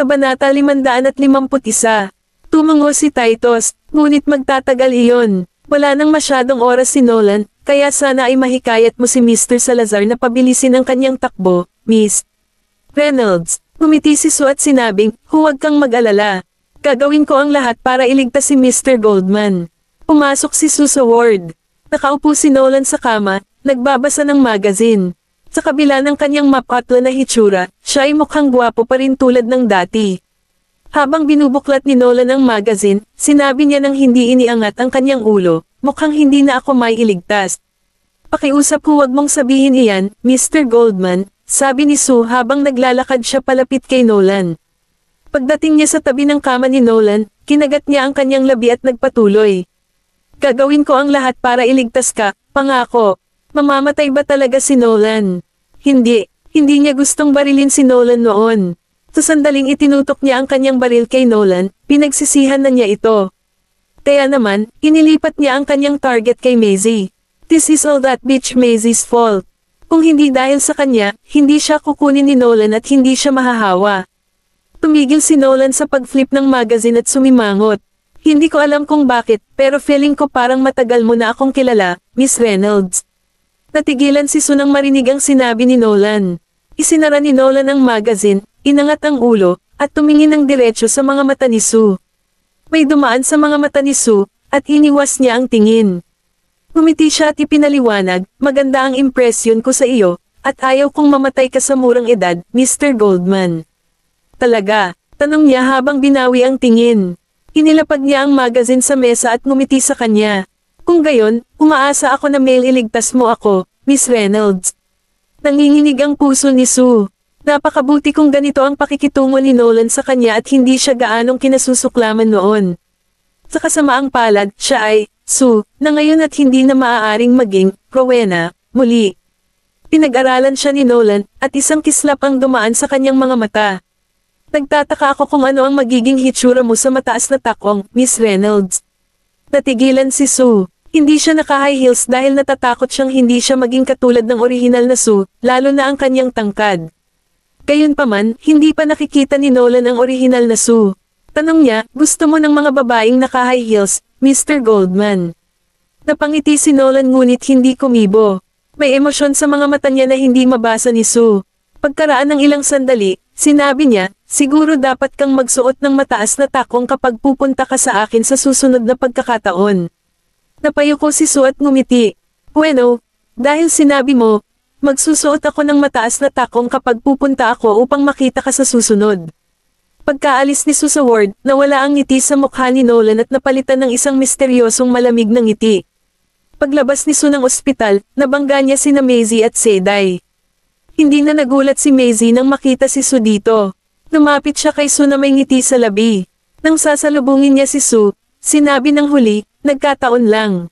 Kabanata 551. Tumango si Titus, ngunit magtatagal iyon. Wala nang masyadong oras si Nolan, kaya sana ay mahikayat mo si Mr. Salazar na pabilisin ang kanyang takbo, Miss. Reynolds, ngumiti si Sue at sinabing, huwag kang mag-alala. Gagawin ko ang lahat para iligtas si Mr. Goldman. Pumasok si Sue sa ward. Nakaupo si Nolan sa kama, nagbabasa ng magazine. Sa kabila ng kanyang mapatla na hitsura, siya ay mukhang gwapo pa rin tulad ng dati. Habang binubuklat ni Nolan ang magazine, sinabi niya nang hindi iniangat ang kanyang ulo, mukhang hindi na ako may iligtas. Pakiusap huwag mong sabihin iyan, Mr. Goldman, sabi ni Sue habang naglalakad siya palapit kay Nolan. Pagdating niya sa tabi ng kama ni Nolan, kinagat niya ang kanyang labi at nagpatuloy. Gagawin ko ang lahat para iligtas ka, pangako. Mamamatay ba talaga si Nolan? Hindi, hindi niya gustong barilin si Nolan noon. Sa sandaling itinutok niya ang kanyang baril kay Nolan, pinagsisihan na niya ito. Kaya naman, inilipat niya ang kanyang target kay Maisie. This is all that bitch Maisie's fault. Kung hindi dahil sa kanya, hindi siya kukunin ni Nolan at hindi siya mahahawa. Tumigil si Nolan sa pag-flip ng magazine at sumimangot. Hindi ko alam kung bakit, pero feeling ko parang matagal mo na akong kilala, Miss Reynolds. Natigilan si Su nang marinig ang sinabi ni Nolan. Isinara ni Nolan ang magazine, inangat ang ulo, at tumingin ng diretsyo sa mga mata ni Su. May dumaan sa mga mata ni Su, at iniwas niya ang tingin. Gumiti siya at ipinaliwanag, maganda ang impresyon ko sa iyo, at ayaw kong mamatay ka sa murang edad, Mr. Goldman. Talaga, tanong niya habang binawi ang tingin. Inilapag niya ang magazine sa mesa at ngumiti sa kanya. Kung gayon, umaasa ako na may iligtas mo ako, Miss Reynolds. Nanginginig ang puso ni Sue. Napakabuti kung ganito ang pakikitungo ni Nolan sa kanya at hindi siya gaanong kinasusuklaman noon. Sa kasamaang palad, siya ay, Sue, na ngayon at hindi na maaaring maging, Rowena, muli. Pinag-aralan siya ni Nolan, at isang kislap ang dumaan sa kanyang mga mata. Nagtataka ako kung ano ang magiging hitsura mo sa mataas na takong, Miss Reynolds. Natigilan si Sue. Hindi siya naka-high heels dahil natatakot siyang hindi siya maging katulad ng orihinal na Sue, lalo na ang kanyang tangkad. Gayunpaman, hindi pa nakikita ni Nolan ang orihinal na Sue. Tanong niya, gusto mo ng mga babaeng naka-high heels, Mr. Goldman? Napangiti si Nolan ngunit hindi kumibo. May emosyon sa mga mata niya na hindi mabasa ni Sue. Pagkaraan ng ilang sandali, Sinabi niya, siguro dapat kang magsuot ng mataas na takong kapag pupunta ka sa akin sa susunod na pagkakataon. Napayuko si Su at ngumiti. Bueno, dahil sinabi mo, magsusuot ako ng mataas na takong kapag pupunta ako upang makita ka sa susunod. Pagkaalis ni Su sa ward, nawala ang ngiti sa mukha ni Nolan at napalitan ng isang misteryosong malamig na ng ngiti. Paglabas ni Su ng ospital, nabangga niya sina Maisie at Sedai. Hindi na nagulat si Maisie nang makita si Su dito. Lumapit siya kay Su na may ngiti sa labi. Nang sasalubungin niya si Su, sinabi ng huli, nagkataon lang.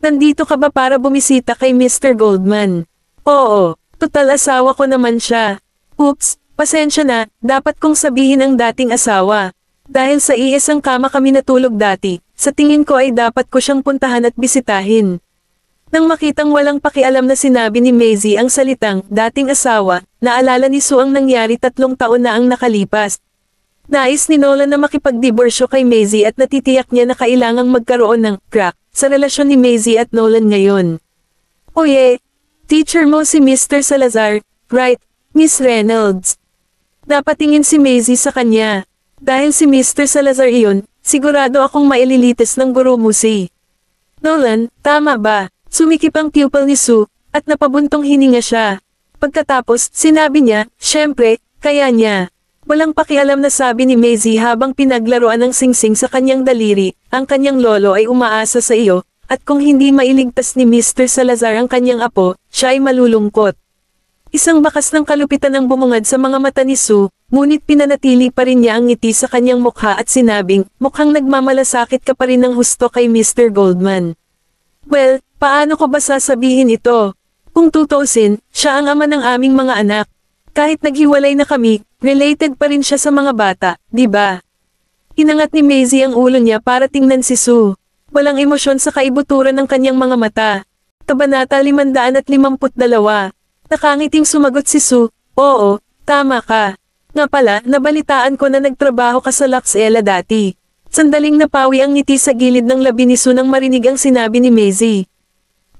Nandito ka ba para bumisita kay Mr. Goldman? Oo, total asawa ko naman siya. Oops, pasensya na, dapat kong sabihin ang dating asawa. Dahil sa iisang kama kami natulog dati, sa tingin ko ay dapat ko siyang puntahan at bisitahin. Nang makitang walang pakialam na sinabi ni Maisie ang salitang dating asawa, naalala ni Sue ang nangyari tatlong taon na ang nakalipas. Nais ni Nolan na makipagdiborsyo kay Maisie at natitiyak niya na kailangang magkaroon ng crack sa relasyon ni Maisie at Nolan ngayon. Oye, teacher mo si Mr. Salazar, right, Miss Reynolds. Napatingin si Maisie sa kanya. Dahil si Mr. Salazar iyon, sigurado akong maililitis ng guru mo si. Nolan, tama ba? Sumikip ang pupil ni Sue, at napabuntong hininga siya. Pagkatapos, sinabi niya, syempre, kaya niya. Walang pakialam na sabi ni Maisie habang pinaglaruan ang singsing sa kanyang daliri, ang kanyang lolo ay umaasa sa iyo, at kung hindi mailigtas ni Mr. Salazar ang kanyang apo, siya ay malulungkot. Isang bakas ng kalupitan ang bumungad sa mga mata ni Sue, ngunit pinanatili pa rin niya ang ngiti sa kanyang mukha at sinabing, mukhang nagmamalasakit ka pa rin ng husto kay Mr. Goldman. Well, Paano ko ba sasabihin ito? Kung tutusin, siya ang ama ng aming mga anak. Kahit naghiwalay na kami, related pa rin siya sa mga bata, di ba? Inangat ni Maisie ang ulo niya para tingnan si Sue. Walang emosyon sa kaibuturan ng kanyang mga mata. Kabanata 552. Nakangiting sumagot si Sue, Oo, tama ka. Nga pala, nabalitaan ko na nagtrabaho ka sa Luxela dati. Sandaling napawi ang ngiti sa gilid ng labi ni Sue nang marinig ang sinabi ni Maisie.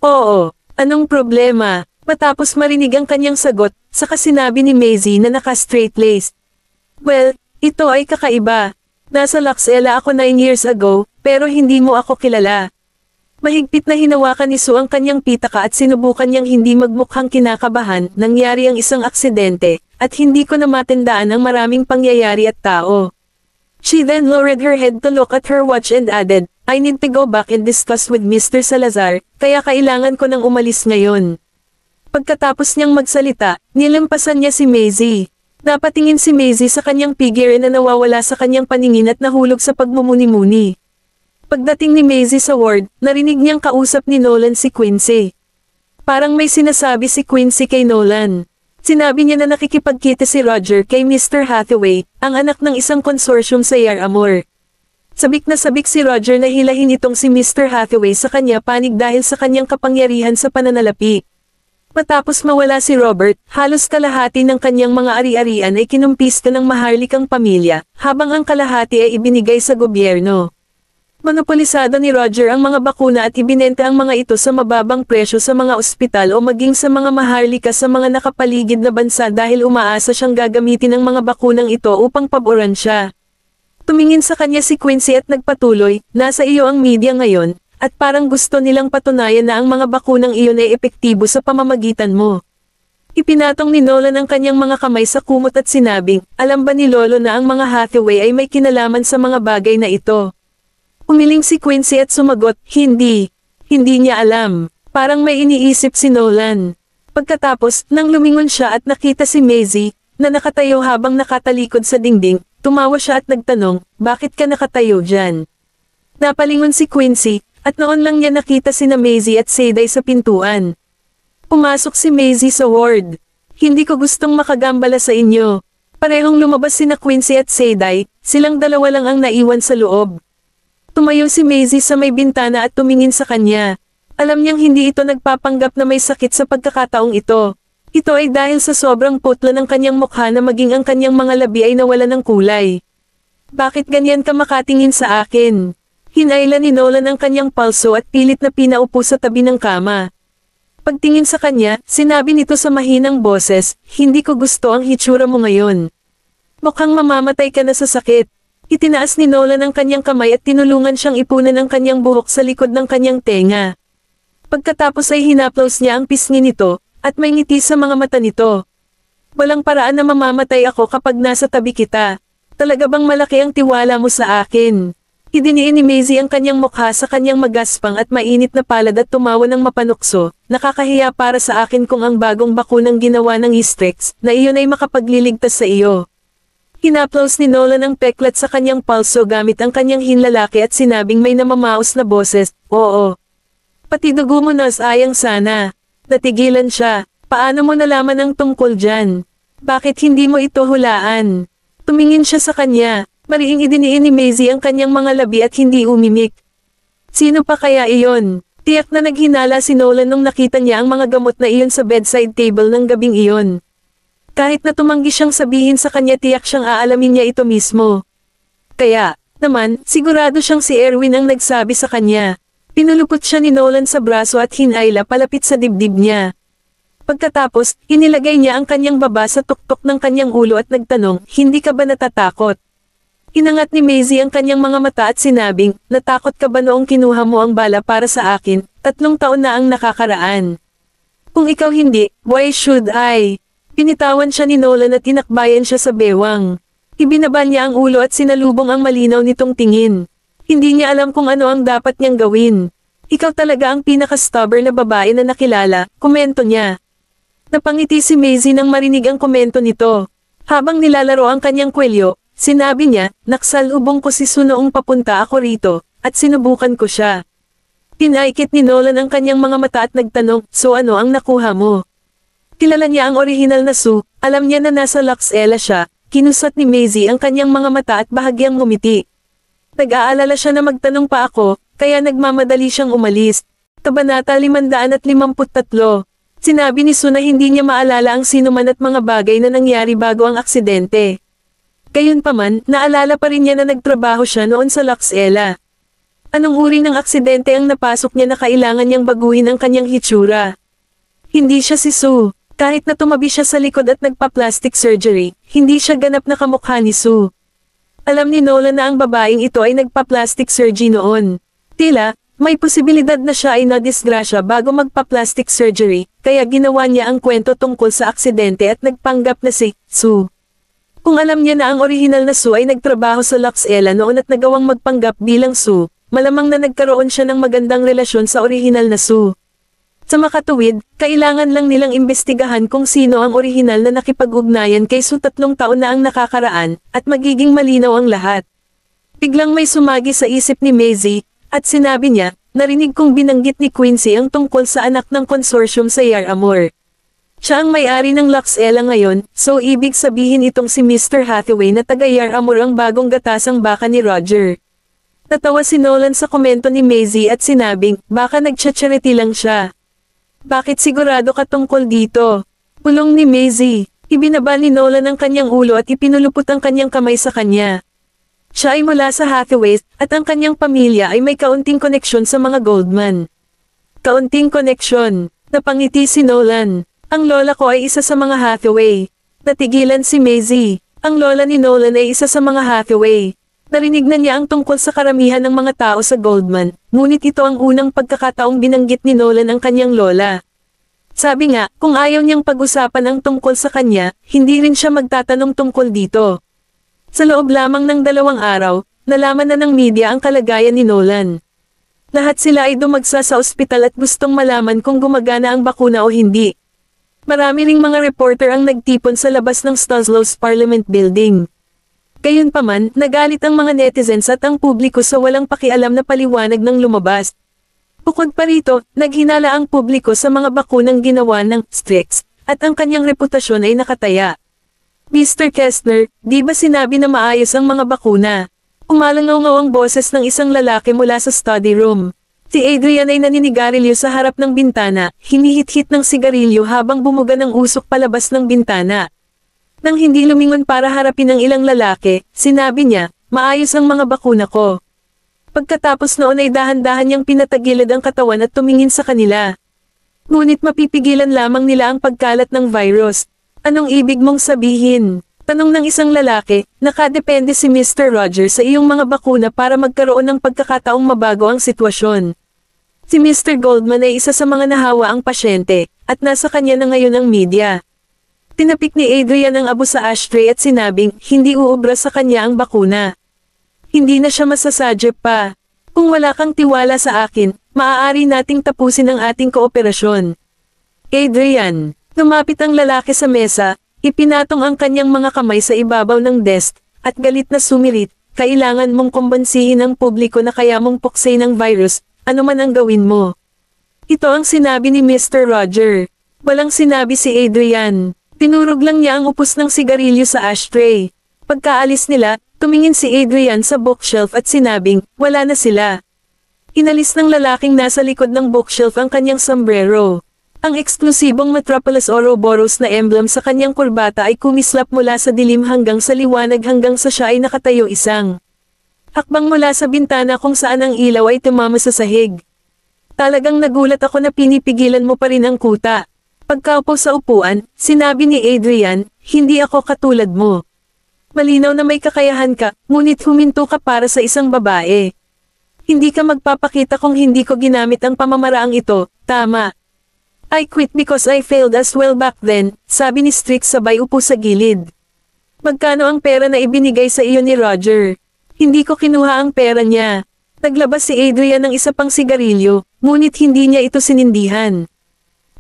Oo, anong problema? Matapos marinig ang kanyang sagot, saka sinabi ni Maisie na naka-straight-laced. Well, ito ay kakaiba. Nasa Laxela ako 9 years ago, pero hindi mo ako kilala. Mahigpit na hinawakan ni Sue ang kanyang pitaka at sinubukan niyang hindi magmukhang kinakabahan, nangyari ang isang aksidente, at hindi ko na matandaan ang maraming pangyayari at tao. She then lowered her head to look at her watch and added, I need to go back and discuss with Mr. Salazar, kaya kailangan ko nang umalis ngayon. Pagkatapos niyang magsalita, nilampasan niya si Maisie. Napatingin si Maisie sa kanyang figure na nawawala sa kanyang paningin at nahulog sa pagmumuni-muni. Pagdating ni Maisie sa ward, narinig niyang kausap ni Nolan si Quincy. Parang may sinasabi si Quincy kay Nolan. Sinabi niya na nakikipagkita si Roger kay Mr. Hathaway, ang anak ng isang konsorsyum sa Yar Amor. Sabik na sabik si Roger na hilahin itong si Mr. Hathaway sa kanya panig dahil sa kanyang kapangyarihan sa pananalapi. Matapos mawala si Robert, halos kalahati ng kanyang mga ari-arian ay kinumpista ng maharlikang pamilya, habang ang kalahati ay ibinigay sa gobyerno. Mga pulisada ni Roger ang mga bakuna at ibinenta ang mga ito sa mababang presyo sa mga ospital o maging sa mga maharlika sa mga nakapaligid na bansa dahil umaasa siyang gagamitin ang mga bakunang ito upang paboran siya. Tumingin sa kanya si Quincy at nagpatuloy, nasa iyo ang media ngayon, at parang gusto nilang patunayan na ang mga bakunang iyon ay epektibo sa pamamagitan mo. Ipinatong ni Nolan ang kanyang mga kamay sa kumot at sinabing, alam ba ni Lolo na ang mga Hathaway ay may kinalaman sa mga bagay na ito? Umiling si Quincy at sumagot, hindi. Hindi niya alam. Parang may iniisip si Nolan. Pagkatapos, nang lumingon siya at nakita si Maisie, na nakatayo habang nakatalikod sa dingding, tumawa siya at nagtanong, bakit ka nakatayo dyan? Napalingon si Quincy, at noon lang niya nakita si na Maisie at Seday sa pintuan. Pumasok si Maisie sa ward. Hindi ko gustong makagambala sa inyo. Parehong lumabas si na Quincy at Seday, silang dalawa lang ang naiwan sa loob. Tumayo si Maisie sa may bintana at tumingin sa kanya. Alam niyang hindi ito nagpapanggap na may sakit sa pagkakataong ito. Ito ay dahil sa sobrang putla ng kanyang mukha na maging ang kanyang mga labi ay nawala ng kulay. Bakit ganyan ka makatingin sa akin? Hinayla ni Nolan ang kanyang palso at pilit na pinaupo sa tabi ng kama. Pagtingin sa kanya, sinabi nito sa mahinang boses, hindi ko gusto ang hitsura mo ngayon. Mukhang mamamatay ka na sa sakit. Itinaas ni Nolan ang kanyang kamay at tinulungan siyang ipunan ang kanyang buhok sa likod ng kanyang tenga. Pagkatapos ay hinaplos niya ang pisngi nito, at may ngiti sa mga mata nito. Walang paraan na mamamatay ako kapag nasa tabi kita. Talaga bang malaki ang tiwala mo sa akin? Idiniin ni Maisie ang kanyang mukha sa kanyang magaspang at mainit na palad at tumawa ng mapanukso, nakakahiya para sa akin kung ang bagong bakunang ginawa ng Istrex, na iyon ay makapagliligtas sa iyo. Hinaplos ni Nolan ang peklat sa kanyang palso gamit ang kanyang hinlalaki at sinabing may namamaos na boses, Oo. Pati dugo mo nas ayang sana. Natigilan siya, paano mo nalaman ang tungkol dyan? Bakit hindi mo ito hulaan? Tumingin siya sa kanya, mariing idiniin ni Maisie ang kanyang mga labi at hindi umimik. Sino pa kaya iyon? Tiyak na naghinala si Nolan nung nakita niya ang mga gamot na iyon sa bedside table ng gabing iyon. Kahit na tumanggi siyang sabihin sa kanya tiyak siyang aalamin niya ito mismo. Kaya, naman, sigurado siyang si Erwin ang nagsabi sa kanya. Pinulupot siya ni Nolan sa braso at hinayla palapit sa dibdib niya. Pagkatapos, inilagay niya ang kanyang baba sa tuktok ng kanyang ulo at nagtanong, hindi ka ba natatakot? Inangat ni Maisie ang kanyang mga mata at sinabing, natakot ka ba noong kinuha mo ang bala para sa akin, tatlong taon na ang nakakaraan. Kung ikaw hindi, why should I? Pinitawan siya ni Nolan at tinakbayan siya sa bewang. Ibinaba niya ang ulo at sinalubong ang malinaw nitong tingin. Hindi niya alam kung ano ang dapat niyang gawin. Ikaw talaga ang pinaka-stubborn na babae na nakilala, komento niya. Napangiti si Maisie nang marinig ang komento nito. Habang nilalaro ang kanyang kwelyo, sinabi niya, naksalubong ko si Sunoong papunta ako rito, at sinubukan ko siya. Pinaikit ni Nolan ang kanyang mga mata at nagtanong, so ano ang nakuha mo? Kilala niya ang orihinal na Sue, alam niya na nasa Lux Ella siya, kinusat ni Maisie ang kanyang mga mata at bahagyang ngumiti. Nag-aalala siya na magtanong pa ako, kaya nagmamadali siyang umalis. Kabanata 553 Sinabi ni Sue na hindi niya maalala ang sinuman at mga bagay na nangyari bago ang aksidente. Gayunpaman, naalala pa rin niya na nagtrabaho siya noon sa Lux Ella. Anong uri ng aksidente ang napasok niya na kailangan niyang baguhin ang kanyang hitsura? Hindi siya si Sue. Kahit na tumabi siya sa likod at nagpa-plastic surgery, hindi siya ganap na kamukha ni Sue. Alam ni Nolan na ang babaeng ito ay nagpa-plastic surgery noon. Tila, may posibilidad na siya ay na nadisgrasya bago magpa-plastic surgery, kaya ginawa niya ang kwento tungkol sa aksidente at nagpanggap na si Sue. Kung alam niya na ang orihinal na Sue ay nagtrabaho sa Luxela noon at nagawang magpanggap bilang Sue, malamang na nagkaroon siya ng magandang relasyon sa orihinal na Sue. Sa makatuwid, kailangan lang nilang imbestigahan kung sino ang orihinal na nakipag-ugnayan kay kayso tatlong taon na ang nakakaraan, at magiging malinaw ang lahat. Biglang may sumagi sa isip ni Maisie, at sinabi niya, narinig kong binanggit ni Quincy ang tungkol sa anak ng konsorsyum sa Yar Amor. Siya ang may-ari ng Luxella ngayon, so ibig sabihin itong si Mr. Hathaway na taga Yar Amor ang bagong gatasang baka ni Roger. Natawa si Nolan sa komento ni Maisie at sinabing, baka nagtsatsyarity lang siya. Bakit sigurado ka tungkol dito? Pulong ni Maisie. Ibinaba ni Nolan ang kanyang ulo at ipinulupot ang kanyang kamay sa kanya. Siya ay mula sa Hathaway at ang kanyang pamilya ay may kaunting koneksyon sa mga Goldman. Kaunting koneksyon. Napangiti si Nolan. Ang lola ko ay isa sa mga Hathaway. Natigilan si Maisie. Ang lola ni Nolan ay isa sa mga Hathaway. Narinig na niya ang tungkol sa karamihan ng mga tao sa Goldman, ngunit ito ang unang pagkakataong binanggit ni Nolan ang kanyang lola. Sabi nga, kung ayaw niyang pag-usapan ang tungkol sa kanya, hindi rin siya magtatanong tungkol dito. Sa loob lamang ng dalawang araw, nalaman na ng media ang kalagayan ni Nolan. Lahat sila ay dumagsa sa ospital at gustong malaman kung gumagana ang bakuna o hindi. Marami ring mga reporter ang nagtipon sa labas ng Stoslov's Parliament Building. Gayunpaman, nagalit ang mga netizens at ang publiko sa walang pakialam na paliwanag ng lumabas. Bukod pa rito, naghinala ang publiko sa mga bakunang ginawa ng Strix, at ang kanyang reputasyon ay nakataya. Mr. Kessler, di ba sinabi na maayos ang mga bakuna? Umalangaw ang boses ng isang lalaki mula sa study room. Si Adrian ay naninigarilyo sa harap ng bintana, hinihit-hit ng sigarilyo habang bumuga ng usok palabas ng bintana. Nang hindi lumingon para harapin ang ilang lalaki, sinabi niya, maayos ang mga bakuna ko. Pagkatapos noon ay dahan-dahan niyang pinatagilid ang katawan at tumingin sa kanila. Ngunit mapipigilan lamang nila ang pagkalat ng virus. Anong ibig mong sabihin? Tanong ng isang lalaki, nakadepende si Mr. Roger sa iyong mga bakuna para magkaroon ng pagkakataong mabago ang sitwasyon. Si Mr. Goldman ay isa sa mga nahawa ang pasyente, at nasa kanya na ngayon ang media. Tinapik ni Adrian ang abo sa ashtray at sinabing, hindi uubra sa kanya ang bakuna. Hindi na siya masasadya pa. Kung wala kang tiwala sa akin, maaari nating tapusin ang ating kooperasyon. Adrian, lumapit ang lalaki sa mesa, ipinatong ang kanyang mga kamay sa ibabaw ng desk, at galit na sumirit, kailangan mong kumbansihin ang publiko na kaya mong puksay ng virus, anuman ang gawin mo. Ito ang sinabi ni Mr. Roger. Walang sinabi si Adrian. Tinurog lang niya ang upos ng sigarilyo sa ashtray. Pagkaalis nila, tumingin si Adrian sa bookshelf at sinabing, wala na sila. Inalis ng lalaking nasa likod ng bookshelf ang kanyang sombrero. Ang eksklusibong Metropolis Ouroboros na emblem sa kanyang kurbata ay kumislap mula sa dilim hanggang sa liwanag hanggang sa siya ay nakatayo isang. Hakbang mula sa bintana kung saan ang ilaw ay tumama sa sahig. Talagang nagulat ako na pinipigilan mo pa rin ang kuta. Pagkaupo sa upuan, sinabi ni Adrian, hindi ako katulad mo. Malinaw na may kakayahan ka, ngunit huminto ka para sa isang babae. Hindi ka magpapakita kung hindi ko ginamit ang pamamaraang ito, tama. I quit because I failed as well back then, sabi ni Strix sabay upo sa gilid. Magkano ang pera na ibinigay sa iyo ni Roger? Hindi ko kinuha ang pera niya. Naglabas si Adrian ng isa pang sigarilyo, ngunit hindi niya ito sinindihan.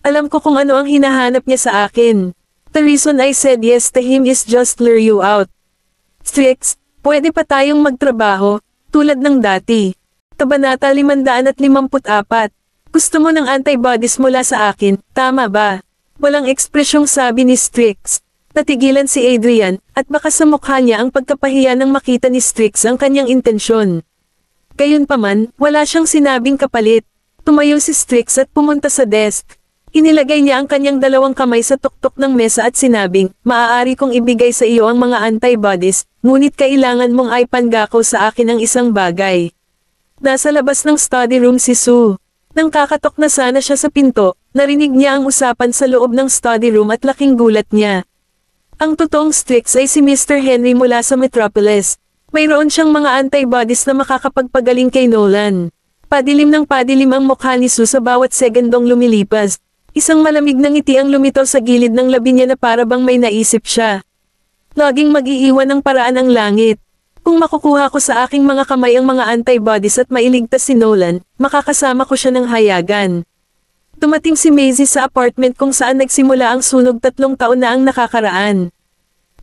Alam ko kung ano ang hinahanap niya sa akin. The reason I said yes to him is just lure you out. Strix, pwede pa tayong magtrabaho, tulad ng dati. Tabanata 554. Gusto mo ng antibodies mula sa akin, tama ba? Walang ekspresyong sabi ni Strix. Natigilan si Adrian, at baka sa mukha niya ang pagkapahiya nang makita ni Strix ang kanyang intensyon. Gayunpaman, wala siyang sinabing kapalit. Tumayo si Strix at pumunta sa desk. Inilagay niya ang kanyang dalawang kamay sa tuktok ng mesa at sinabing, maaari kong ibigay sa iyo ang mga antibodies, ngunit kailangan mong ay pangako sa akin ang isang bagay. Nasa labas ng study room si Sue. Nang kakatok na sana siya sa pinto, narinig niya ang usapan sa loob ng study room at laking gulat niya. Ang totoong Strix ay si Mr. Henry mula sa Metropolis. Mayroon siyang mga antibodies na makakapagpagaling kay Nolan. Padilim ng padilim ang mukha ni Sue sa bawat segundong lumilipas, Isang malamig na ngiti ang lumitaw sa gilid ng labi niya na para bang may naisip siya. Laging mag-iiwan ng paraan ang langit. Kung makukuha ko sa aking mga kamay ang mga antibodies at mailigtas si Nolan, makakasama ko siya ng hayagan. Tumating si Maisie sa apartment kung saan nagsimula ang sunog tatlong taon na ang nakakaraan.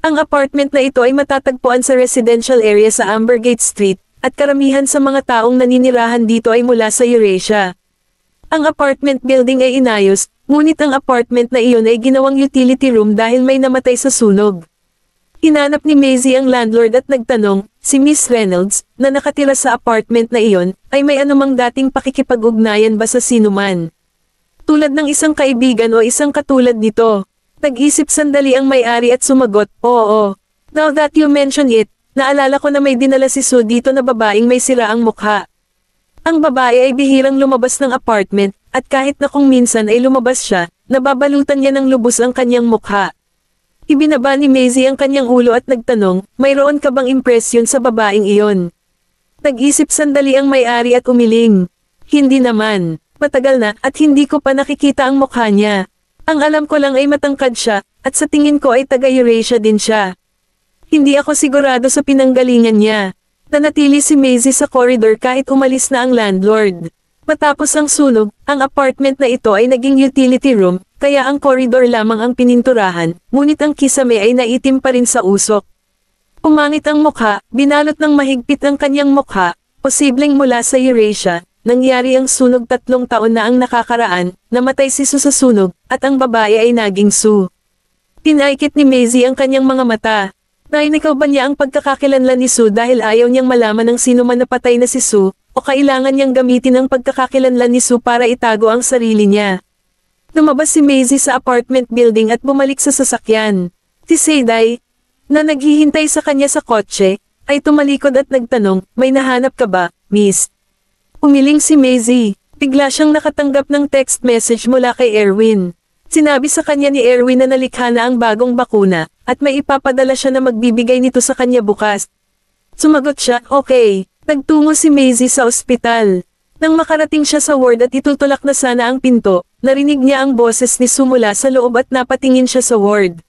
Ang apartment na ito ay matatagpuan sa residential area sa Ambergate Street, at karamihan sa mga taong naninirahan dito ay mula sa Eurasia. Ang apartment building ay inayos, Ngunit ang apartment na iyon ay ginawang utility room dahil may namatay sa sunog. Hinanap ni Maisie ang landlord at nagtanong, si Miss Reynolds, na nakatira sa apartment na iyon, ay may anumang dating pakikipag-ugnayan ba sa sinuman. Tulad ng isang kaibigan o isang katulad nito. nag isip sandali ang may-ari at sumagot, oo. Now that you mention it, naalala ko na may dinala si Sue dito na babaeng may sira ang mukha. Ang babae ay bihirang lumabas ng apartment, at kahit na kung minsan ay lumabas siya, nababalutan niya ng lubos ang kanyang mukha. Ibinaba ni Maisie ang kanyang ulo at nagtanong, mayroon ka bang impresyon sa babaeng iyon? Nag-isip sandali ang may-ari at umiling. Hindi naman, matagal na at hindi ko pa nakikita ang mukha niya. Ang alam ko lang ay matangkad siya, at sa tingin ko ay taga-Eurasia din siya. Hindi ako sigurado sa pinanggalingan niya. Nanatili si Maisie sa corridor kahit umalis na ang landlord. Matapos ang sunog, ang apartment na ito ay naging utility room, kaya ang koridor lamang ang pininturahan, ngunit ang kisame ay naitim pa rin sa usok. Umangit ang mukha, binalot ng mahigpit ang kanyang mukha, posibleng mula sa Eurasia, nangyari ang sunog tatlong taon na ang nakakaraan, namatay si Su sa sunog, at ang babae ay naging Su. Pinaikit ni Maisie ang kanyang mga mata. Nainikaw ba niya ang pagkakakilanlan ni Su dahil ayaw niyang malaman ng sino man napatay na si Su, o kailangan niyang gamitin ang pagkakakilanlan ni Sue para itago ang sarili niya. Lumabas si Maisie sa apartment building at bumalik sa sasakyan. Si Seiday, na naghihintay sa kanya sa kotse, ay tumalikod at nagtanong, may nahanap ka ba, miss? Umiling si Maisie, bigla siyang nakatanggap ng text message mula kay Erwin. Sinabi sa kanya ni Erwin na nalikha na ang bagong bakuna, at may ipapadala siya na magbibigay nito sa kanya bukas. Sumagot siya, okay. Nagtungo si Maisie sa ospital. Nang makarating siya sa ward at itutulak na sana ang pinto, narinig niya ang boses ni Sumula sa loob at napatingin siya sa ward.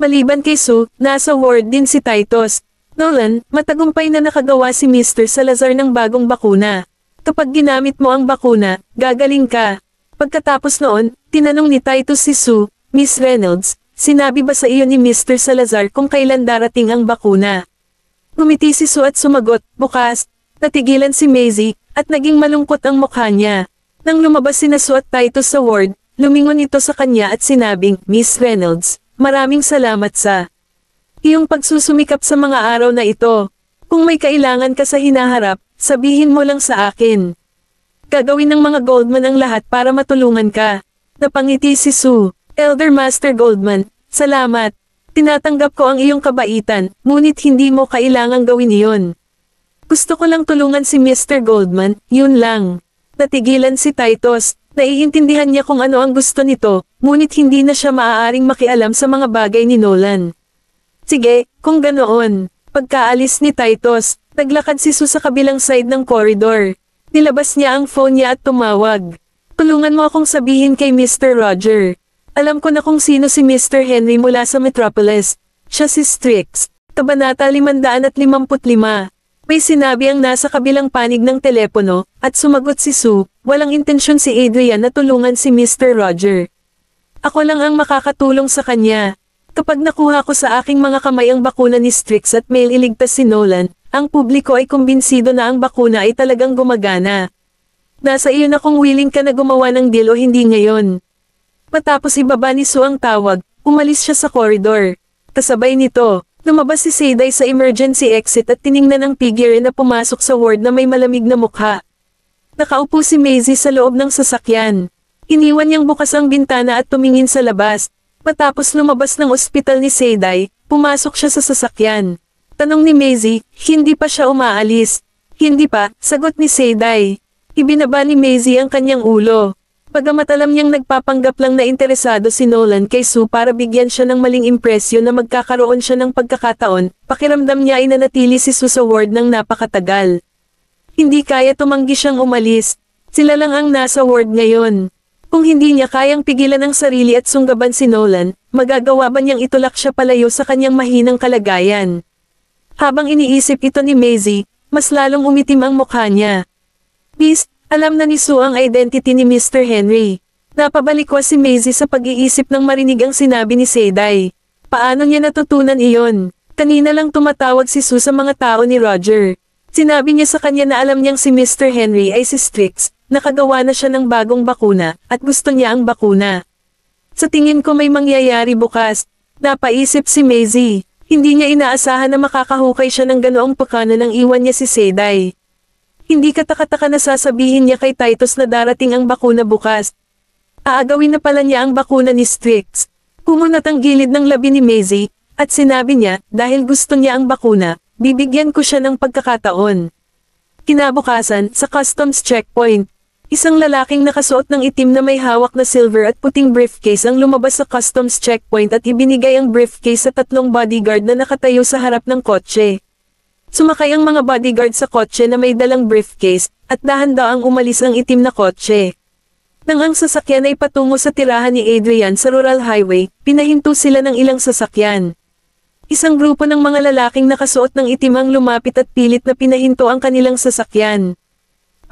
Maliban kay Sue, nasa ward din si Titus. Nolan, matagumpay na nakagawa si Mr. Salazar ng bagong bakuna. Kapag ginamit mo ang bakuna, gagaling ka. Pagkatapos noon, tinanong ni Titus si Sue, Miss Reynolds, sinabi ba sa iyo ni Mr. Salazar kung kailan darating ang bakuna? Ngumiti si Sue at sumagot, bukas, natigilan si Maisie, at naging malungkot ang mukha niya. Nang lumabas si Sue at Titus sa ward, lumingon ito sa kanya at sinabing, Miss Reynolds, maraming salamat sa iyong pagsusumikap sa mga araw na ito. Kung may kailangan ka sa hinaharap, sabihin mo lang sa akin. Gagawin ng mga Goldman ang lahat para matulungan ka. Napangiti si Sue, Elder Master Goldman, salamat. Tinatanggap ko ang iyong kabaitan, ngunit hindi mo kailangang gawin iyon. Gusto ko lang tulungan si Mr. Goldman, yun lang. Natigilan si Titus, naiintindihan niya kung ano ang gusto nito, ngunit hindi na siya maaaring makialam sa mga bagay ni Nolan. Sige, kung ganoon. Pagkaalis ni Titus, naglakad si Sue sa kabilang side ng corridor. Nilabas niya ang phone niya at tumawag. Tulungan mo akong sabihin kay Mr. Roger. Alam ko na kung sino si Mr. Henry mula sa Metropolis. Siya si Strix. Kabanata 555. May sinabi ang nasa kabilang panig ng telepono, at sumagot si Sue, walang intensyon si Adrian na tulungan si Mr. Roger. Ako lang ang makakatulong sa kanya. Kapag nakuha ko sa aking mga kamay ang bakuna ni Strix at mail iligtas si Nolan, ang publiko ay kumbinsido na ang bakuna ay talagang gumagana. Nasa iyo na kung willing ka na gumawa ng deal o hindi ngayon. Matapos ibaba ni Su ang tawag, umalis siya sa koridor. Kasabay nito, lumabas si Seiday sa emergency exit at tiningnan ang figure na pumasok sa ward na may malamig na mukha. Nakaupo si Maisie sa loob ng sasakyan. Iniwan niyang bukas ang bintana at tumingin sa labas. Matapos lumabas ng ospital ni Seiday, pumasok siya sa sasakyan. Tanong ni Maisie, hindi pa siya umaalis. Hindi pa, sagot ni Seiday. Ibinaba ni Maisie ang kanyang ulo. Bagamat alam niyang nagpapanggap lang na interesado si Nolan kay Sue para bigyan siya ng maling impresyon na magkakaroon siya ng pagkakataon, pakiramdam niya ay nanatili si Sue sa ward ng napakatagal. Hindi kaya tumanggi siyang umalis, sila lang ang nasa ward ngayon. Kung hindi niya kayang pigilan ang sarili at sunggaban si Nolan, magagawa ba niyang itulak siya palayo sa kanyang mahinang kalagayan? Habang iniisip ito ni Maisie, mas lalong umitim ang mukha niya. Beast, alam na ni Sue ang identity ni Mr. Henry. Napabalikwas si Maisie sa pag-iisip ng marinig ang sinabi ni Seday. Paano niya natutunan iyon? Kanina lang tumatawag si Sue sa mga tao ni Roger. Sinabi niya sa kanya na alam niyang si Mr. Henry ay si Strix, nakagawa na siya ng bagong bakuna, at gusto niya ang bakuna. Sa tingin ko may mangyayari bukas, napaisip si Maisie. Hindi niya inaasahan na makakahukay siya ng ganoong pakana nang iwan niya si Seday. Hindi katakataka na sasabihin niya kay Titus na darating ang bakuna bukas. Aagawin na pala niya ang bakuna ni Strix. Kumunat ang gilid ng labi ni Maisie, at sinabi niya, dahil gusto niya ang bakuna, bibigyan ko siya ng pagkakataon. Kinabukasan, sa customs checkpoint, Isang lalaking nakasuot ng itim na may hawak na silver at puting briefcase ang lumabas sa customs checkpoint at ibinigay ang briefcase sa tatlong bodyguard na nakatayo sa harap ng kotse. Sumakay ang mga bodyguard sa kotse na may dalang briefcase, at dahan ang umalis ang itim na kotse. Nang ang sasakyan ay patungo sa tirahan ni Adrian sa rural highway, pinahinto sila ng ilang sasakyan. Isang grupo ng mga lalaking nakasuot ng itim ang lumapit at pilit na pinahinto ang kanilang sasakyan.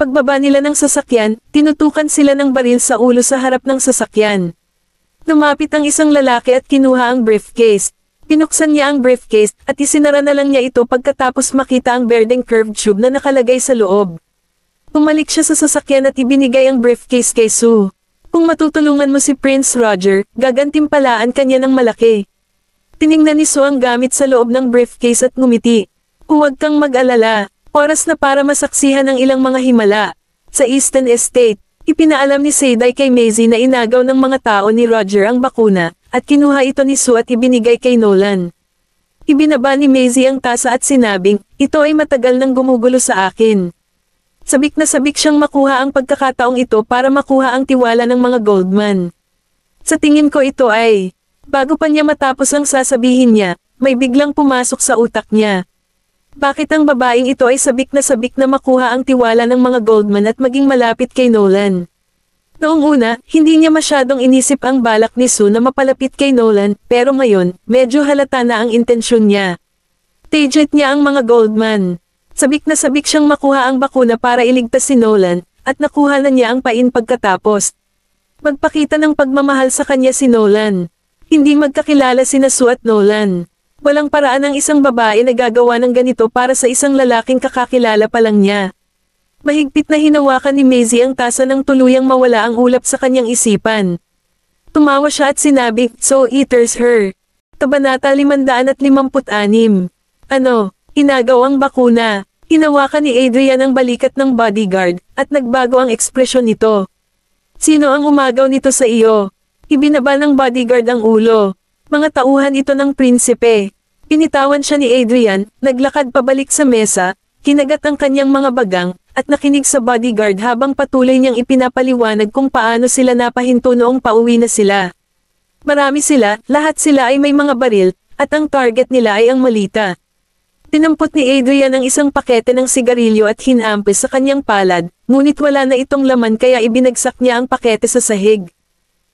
Pagbaba nila ng sasakyan, tinutukan sila ng baril sa ulo sa harap ng sasakyan. Lumapit ang isang lalaki at kinuha ang briefcase, Pinuksan niya ang briefcase at isinara na lang niya ito pagkatapos makita ang berdeng curved tube na nakalagay sa loob. Pumalik siya sa sasakyan at ibinigay ang briefcase kay Sue. Kung matutulungan mo si Prince Roger, gagantimpalaan kanya ng malaki. Tiningnan ni Sue ang gamit sa loob ng briefcase at ngumiti. Huwag kang mag-alala, oras na para masaksihan ang ilang mga himala. Sa Eastern Estate, Ipinaalam ni Sayday kay Maisie na inagaw ng mga tao ni Roger ang bakuna, at kinuha ito ni Sue at ibinigay kay Nolan. Ibinaba ni Maisie ang tasa at sinabing, ito ay matagal nang gumugulo sa akin. Sabik na sabik siyang makuha ang pagkakataong ito para makuha ang tiwala ng mga Goldman. Sa tingin ko ito ay, bago pa niya matapos ang sasabihin niya, may biglang pumasok sa utak niya. Bakit ang babaeng ito ay sabik na sabik na makuha ang tiwala ng mga Goldman at maging malapit kay Nolan? Noong una, hindi niya masyadong inisip ang balak ni Sue na mapalapit kay Nolan, pero ngayon, medyo halata na ang intensyon niya. Tajet niya ang mga Goldman. Sabik na sabik siyang makuha ang bakuna para iligtas si Nolan, at nakuha na niya ang pain pagkatapos. Magpakita ng pagmamahal sa kanya si Nolan. Hindi magkakilala sina Sue at Nolan. Walang paraan ang isang babae na gagawa ng ganito para sa isang lalaking kakakilala pa lang niya. Mahigpit na hinawakan ni Maisie ang tasa ng tuluyang mawala ang ulap sa kanyang isipan. Tumawa siya at sinabi, so eaters her. Tabanata 556. Ano, inagaw bakuna. Hinawakan ni Adrian ang balikat ng bodyguard, at nagbago ang ekspresyon nito. Sino ang umagaw nito sa iyo? Ibinaba ng bodyguard ang ulo. Mga tauhan ito ng prinsipe. Pinitawan siya ni Adrian, naglakad pabalik sa mesa, Kinagat ang kanyang mga bagang, at nakinig sa bodyguard habang patuloy niyang ipinapaliwanag kung paano sila napahinto noong pauwi na sila. Marami sila, lahat sila ay may mga baril, at ang target nila ay ang malita. Tinampot ni Adrian ang isang pakete ng sigarilyo at hinampes sa kanyang palad, ngunit wala na itong laman kaya ibinagsak niya ang pakete sa sahig.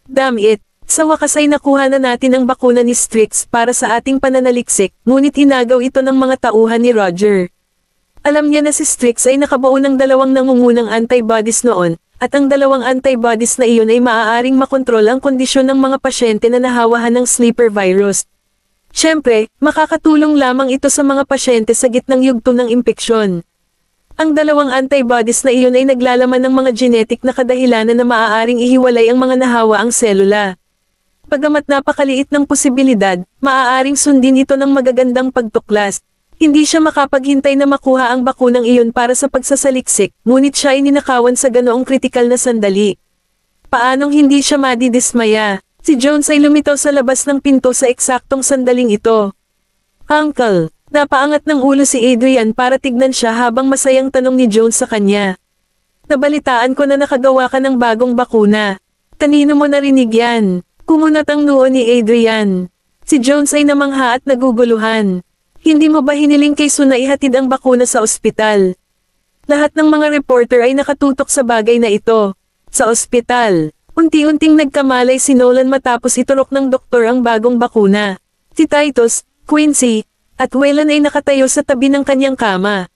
Damn it! Sa wakas ay nakuha na natin ang bakuna ni Strix para sa ating pananaliksik, ngunit hinagaw ito ng mga tauhan ni Roger. Alam niya na si Strix ay nakabuo ng dalawang nangungunang antibodies noon, at ang dalawang antibodies na iyon ay maaaring makontrol ang kondisyon ng mga pasyente na nahawahan ng sleeper virus. Siyempre, makakatulong lamang ito sa mga pasyente sa gitnang yugto ng impeksyon. Ang dalawang antibodies na iyon ay naglalaman ng mga genetic na kadahilanan na maaaring ihiwalay ang mga nahawa ang selula. Pagamat napakaliit ng posibilidad, maaaring sundin ito ng magagandang pagtuklas, hindi siya makapaghintay na makuha ang bakunang iyon para sa pagsasaliksik, ngunit siya ay ninakawan sa ganoong kritikal na sandali. Paanong hindi siya madidismaya? Si Jones ay lumitaw sa labas ng pinto sa eksaktong sandaling ito. Uncle, napaangat ng ulo si Adrian para tignan siya habang masayang tanong ni Jones sa kanya. Nabalitaan ko na nakagawa ka ng bagong bakuna. Kanino mo narinig yan? Kumunat ang noo ni Adrian. Si Jones ay namangha at naguguluhan. Hindi mo ba hiniling kay Su na ihatid ang bakuna sa ospital? Lahat ng mga reporter ay nakatutok sa bagay na ito. Sa ospital, unti-unting nagkamalay si Nolan matapos itulok ng doktor ang bagong bakuna. Si Titus, Quincy, at Whelan ay nakatayo sa tabi ng kanyang kama.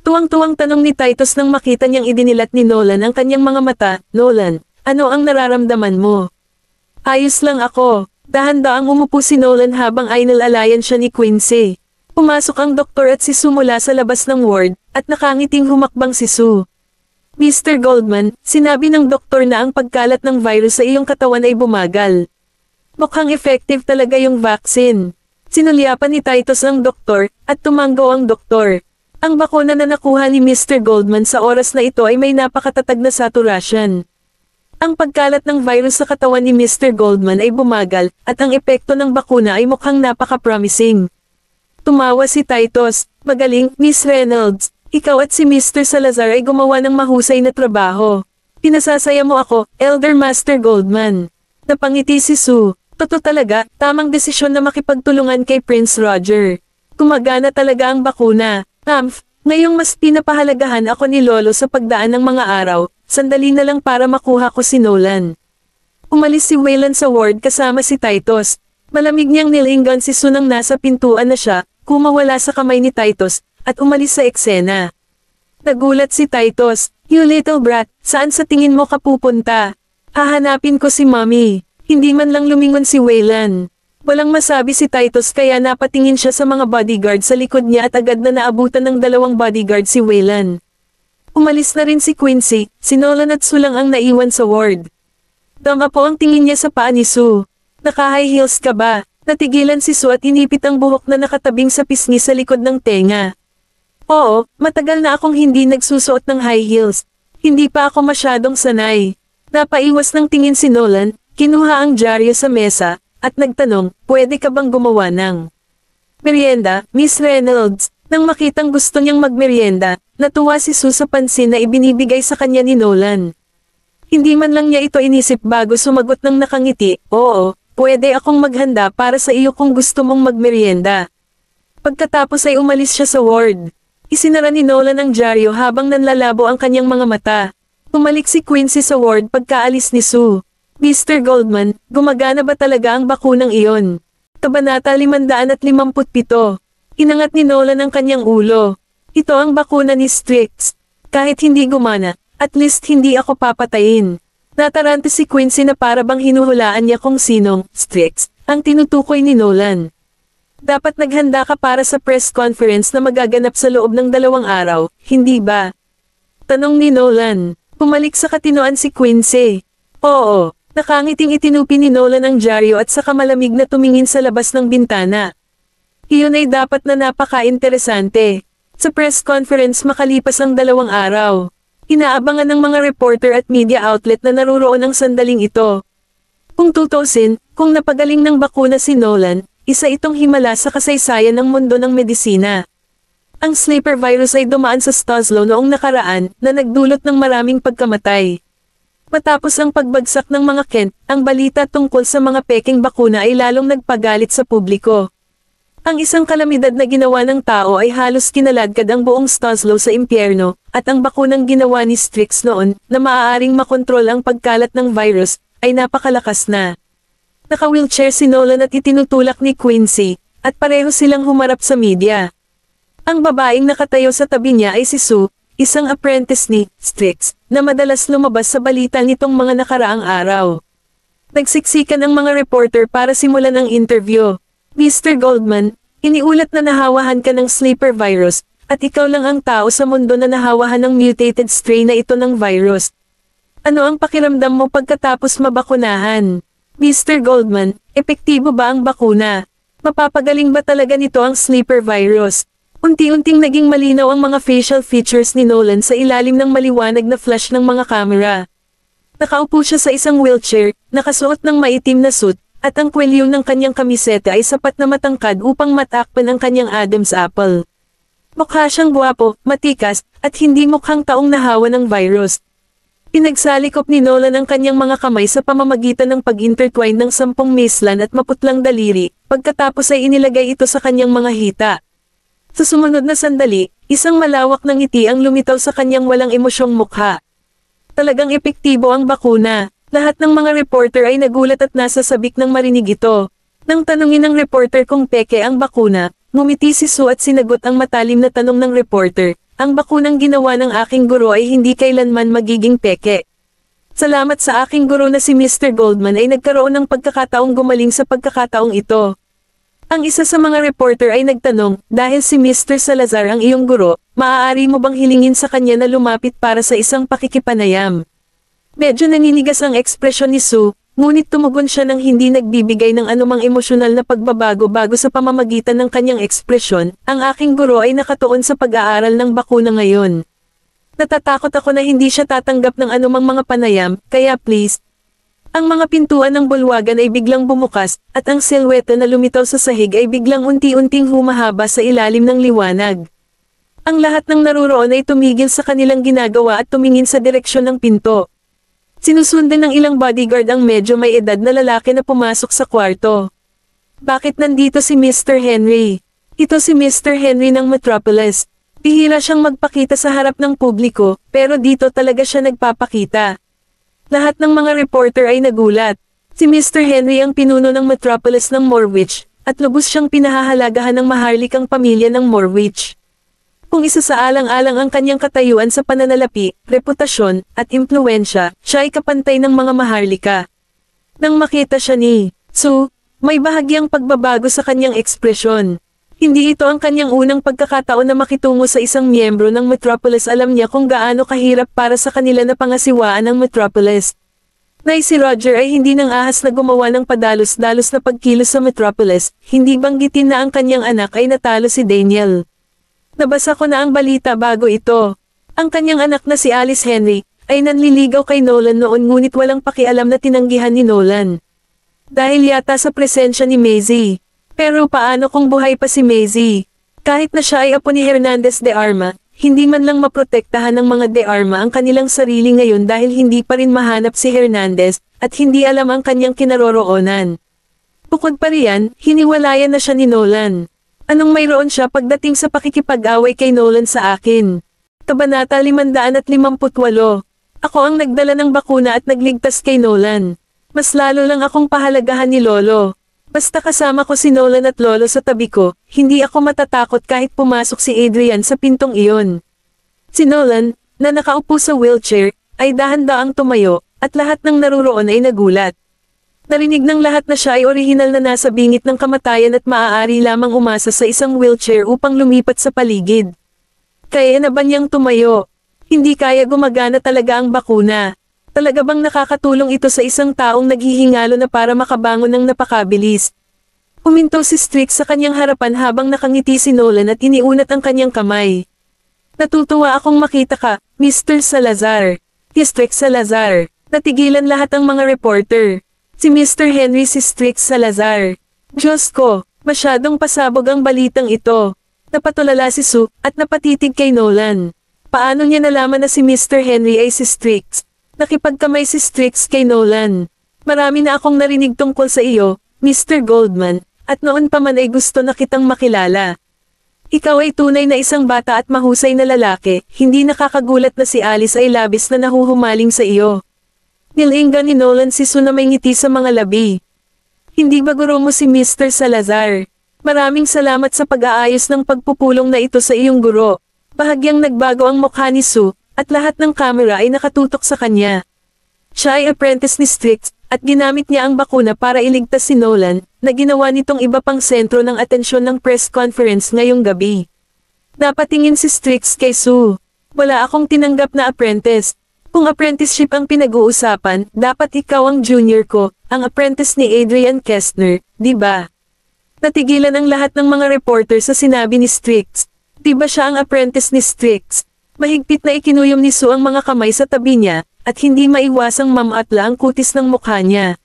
Tuwang-tuwang tanong ni Titus nang makita niyang idinilat ni Nolan ang kanyang mga mata, Nolan, ano ang nararamdaman mo? Ayos lang ako, dahan-daang umupo si Nolan habang ay nalalayan siya ni Quincy. Pumasok ang doktor at si Sue mula sa labas ng ward, at nakangiting humakbang si Su. Mr. Goldman, sinabi ng doktor na ang pagkalat ng virus sa iyong katawan ay bumagal. Mukhang effective talaga yung vaccine. Sinulyapan ni Titus ang doktor, at tumanggo ang doktor. Ang bakuna na nakuha ni Mr. Goldman sa oras na ito ay may napakatatag na saturation. Ang pagkalat ng virus sa katawan ni Mr. Goldman ay bumagal, at ang epekto ng bakuna ay mukhang napaka-promising. Tumawa si Titus, magaling, Miss Reynolds, ikaw at si Mr. Salazar ay gumawa ng mahusay na trabaho. Pinasasaya mo ako, Elder Master Goldman. Napangiti si Sue, totoo talaga, tamang desisyon na makipagtulungan kay Prince Roger. Kumagana talaga ang bakuna, Amph, ngayong mas pinapahalagahan ako ni Lolo sa pagdaan ng mga araw, sandali na lang para makuha ko si Nolan. Umalis si Wayland sa ward kasama si Titus. Malamig niyang nilinggan si Sunang nasa pintuan na siya, kumawala sa kamay ni Titus, at umalis sa eksena. Nagulat si Titus, You little brat, saan sa tingin mo ka pupunta? Hahanapin ko si mommy. Hindi man lang lumingon si Waylan. Walang masabi si Titus kaya napatingin siya sa mga bodyguard sa likod niya at agad na naabutan ng dalawang bodyguard si Waylan. Umalis na rin si Quincy, si Nolan at Sulang ang naiwan sa ward. Dama po ang tingin niya sa paa ni Sue. Naka high heels ka ba? Natigilan si Su at inipit ang buhok na nakatabing sa pisngi sa likod ng tenga. Oo, matagal na akong hindi nagsusuot ng high heels. Hindi pa ako masyadong sanay. Napaiwas ng tingin si Nolan, kinuha ang dyaryo sa mesa, at nagtanong, pwede ka bang gumawa ng merienda, Miss Reynolds? Nang makitang gusto niyang magmerienda, natuwa si Su sa pansin na ibinibigay sa kanya ni Nolan. Hindi man lang niya ito inisip bago sumagot ng nakangiti, oo, Pwede akong maghanda para sa iyo kung gusto mong magmeryenda. Pagkatapos ay umalis siya sa ward. Isinara ni Nolan ang dyaryo habang nanlalabo ang kanyang mga mata. Tumalik si Quincy sa ward pagkaalis ni Sue. Mr. Goldman, gumagana ba talaga ang bakunang iyon? Kabanata 557. Inangat ni Nolan ang kanyang ulo. Ito ang bakuna ni Strix. Kahit hindi gumana, at least hindi ako papatayin. Natarante si Quincy na para bang hinuhulaan niya kung sinong, Strix, ang tinutukoy ni Nolan. Dapat naghanda ka para sa press conference na magaganap sa loob ng dalawang araw, hindi ba? Tanong ni Nolan. Pumalik sa katinoan si Quincy. Oo, nakangiting itinupi ni Nolan ang dyaryo at sa kamalamig na tumingin sa labas ng bintana. Iyon ay dapat na napaka-interesante. Sa press conference makalipas ang dalawang araw, Inaabangan ng mga reporter at media outlet na naruroon ang sandaling ito. Kung tutusin, kung napagaling ng bakuna si Nolan, isa itong himala sa kasaysayan ng mundo ng medisina. Ang sleeper virus ay dumaan sa Stoslo noong nakaraan na nagdulot ng maraming pagkamatay. Matapos ang pagbagsak ng mga Kent, ang balita tungkol sa mga peking bakuna ay lalong nagpagalit sa publiko. Ang isang kalamidad na ginawa ng tao ay halos kinaladkad ang buong Stoslo sa impyerno, at ang bakunang ginawa ni Strix noon, na maaaring makontrol ang pagkalat ng virus, ay napakalakas na. Naka-wheelchair si Nolan at itinutulak ni Quincy, at pareho silang humarap sa media. Ang babaeng nakatayo sa tabi niya ay si Sue, isang apprentice ni Strix, na madalas lumabas sa balita nitong mga nakaraang araw. Nagsiksikan ang mga reporter para simulan ang interview. Mr. Goldman, Iniulat na nahawahan ka ng sleeper virus, at ikaw lang ang tao sa mundo na nahawahan ng mutated strain na ito ng virus. Ano ang pakiramdam mo pagkatapos mabakunahan? Mr. Goldman, epektibo ba ang bakuna? Mapapagaling ba talaga nito ang sleeper virus? Unti-unting naging malinaw ang mga facial features ni Nolan sa ilalim ng maliwanag na flash ng mga kamera. Nakaupo siya sa isang wheelchair, nakasuot ng maitim na suit, at ang kwelyo ng kanyang kamiseta ay sapat na matangkad upang matakpan ang kanyang Adam's apple. Mukha siyang guwapo, matikas, at hindi mukhang taong nahawa ng virus. Pinagsalikop ni Nolan ang kanyang mga kamay sa pamamagitan ng pag-intertwine ng sampung mislan at maputlang daliri, pagkatapos ay inilagay ito sa kanyang mga hita. Sa sumunod na sandali, isang malawak ng ngiti ang lumitaw sa kanyang walang emosyong mukha. Talagang epektibo ang bakuna. Lahat ng mga reporter ay nagulat at nasasabik nang marinig ito. Nang tanungin ng reporter kung peke ang bakuna, ngumiti si Su at sinagot ang matalim na tanong ng reporter, ang bakunang ginawa ng aking guro ay hindi kailanman magiging peke. Salamat sa aking guro na si Mr. Goldman ay nagkaroon ng pagkakataong gumaling sa pagkakataong ito. Ang isa sa mga reporter ay nagtanong, dahil si Mr. Salazar ang iyong guro, maaari mo bang hilingin sa kanya na lumapit para sa isang pakikipanayam? Medyo naninigas ang ekspresyon ni Sue, ngunit tumugon siya ng hindi nagbibigay ng anumang emosyonal na pagbabago bago sa pamamagitan ng kanyang ekspresyon, ang aking guro ay nakatuon sa pag-aaral ng bakuna ngayon. Natatakot ako na hindi siya tatanggap ng anumang mga panayam, kaya please, ang mga pintuan ng bulwagan ay biglang bumukas, at ang silweta na lumitaw sa sahig ay biglang unti-unting humahaba sa ilalim ng liwanag. Ang lahat ng naruroon ay tumigil sa kanilang ginagawa at tumingin sa direksyon ng pinto. Sinusundan ng ilang bodyguard ang medyo may edad na lalaki na pumasok sa kwarto. Bakit nandito si Mr. Henry? Ito si Mr. Henry ng Metropolis. Pihira siyang magpakita sa harap ng publiko, pero dito talaga siya nagpapakita. Lahat ng mga reporter ay nagulat. Si Mr. Henry ang pinuno ng Metropolis ng Morwich, at lubos siyang pinahahalagahan ng maharlikang pamilya ng Morwich. Kung isa isasaalang-alang ang kanyang katayuan sa pananalapi, reputasyon, at impluensya, siya ay kapantay ng mga maharlika. Nang makita siya ni Su, may bahagyang pagbabago sa kanyang ekspresyon. Hindi ito ang kanyang unang pagkakataon na makitungo sa isang miyembro ng Metropolis alam niya kung gaano kahirap para sa kanila na pangasiwaan ang Metropolis. Nay si Roger ay hindi nang ahas na gumawa ng padalos-dalos na pagkilos sa Metropolis, hindi banggitin na ang kanyang anak ay natalo si Daniel. Nabasa ko na ang balita bago ito. Ang kanyang anak na si Alice Henry, ay nanliligaw kay Nolan noon ngunit walang pakialam na tinanggihan ni Nolan. Dahil yata sa presensya ni Maisie. Pero paano kung buhay pa si Maisie? Kahit na siya ay apo ni Hernandez de Arma, hindi man lang maprotektahan ng mga de Arma ang kanilang sarili ngayon dahil hindi pa rin mahanap si Hernandez at hindi alam ang kanyang kinaroroonan. Bukod pa riyan, hiniwalayan na siya ni Nolan. Anong mayroon siya pagdating sa pakikipag-away kay Nolan sa akin? Kabanata 558 Ako ang nagdala ng bakuna at nagligtas kay Nolan. Mas lalo lang akong pahalagahan ni Lolo. Basta kasama ko si Nolan at Lolo sa tabi ko, hindi ako matatakot kahit pumasok si Adrian sa pintong iyon. Si Nolan, na nakaupo sa wheelchair, ay dahan-daang tumayo, at lahat ng naruroon ay nagulat. Narinig ng lahat na siya ay orihinal na nasa bingit ng kamatayan at maaari lamang umasa sa isang wheelchair upang lumipat sa paligid. Kaya na ba niyang tumayo? Hindi kaya gumagana talaga ang bakuna. Talaga bang nakakatulong ito sa isang taong naghihingalo na para makabangon ng napakabilis? Puminto si Strick sa kanyang harapan habang nakangiti si Nolan at iniunat ang kanyang kamay. Natutuwa akong makita ka, Mr. Salazar. Yes, District Salazar. Natigilan lahat ang mga reporter. Si Mr. Henry si Strict Salazar. Diyos ko, masyadong pasabog ang balitang ito. Napatulala si Sue, at napatitig kay Nolan. Paano niya nalaman na si Mr. Henry ay si Strix? Nakipagkamay si Strix kay Nolan. Marami na akong narinig tungkol sa iyo, Mr. Goldman, at noon pa man ay gusto na kitang makilala. Ikaw ay tunay na isang bata at mahusay na lalaki, hindi nakakagulat na si Alice ay labis na nahuhumaling sa iyo nilinggan ni Nolan si Su na may ngiti sa mga labi. Hindi ba guro mo si Mr. Salazar? Maraming salamat sa pag-aayos ng pagpupulong na ito sa iyong guro. Bahagyang nagbago ang mukha ni Su, at lahat ng kamera ay nakatutok sa kanya. Siya ay apprentice ni Strict, at ginamit niya ang bakuna para iligtas si Nolan, na ginawa nitong iba pang sentro ng atensyon ng press conference ngayong gabi. Napatingin si Strix kay Su. Wala akong tinanggap na apprentice, kung apprenticeship ang pinag-uusapan, dapat ikaw ang junior ko, ang apprentice ni Adrian Kestner, di ba? Natigilan ang lahat ng mga reporter sa sinabi ni Strix. Di ba siya ang apprentice ni Strix? Mahigpit na ikinuyom ni Sue ang mga kamay sa tabi niya, at hindi maiwasang mamatla ang kutis ng mukha niya.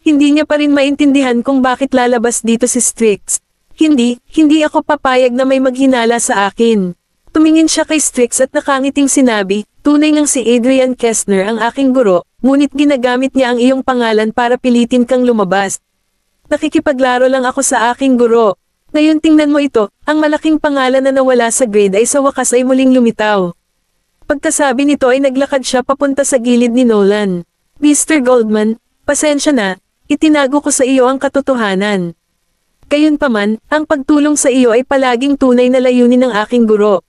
Hindi niya pa rin maintindihan kung bakit lalabas dito si Strix. Hindi, hindi ako papayag na may maghinala sa akin. Tumingin siya kay Strix at nakangiting sinabi, Tunay ngang si Adrian Kestner ang aking guro, ngunit ginagamit niya ang iyong pangalan para pilitin kang lumabas. Nakikipaglaro lang ako sa aking guro. Ngayon tingnan mo ito, ang malaking pangalan na nawala sa grade ay sa wakas ay muling lumitaw. Pagkasabi nito ay naglakad siya papunta sa gilid ni Nolan. Mr. Goldman, pasensya na, itinago ko sa iyo ang katotohanan. Gayunpaman, ang pagtulong sa iyo ay palaging tunay na layunin ng aking guro.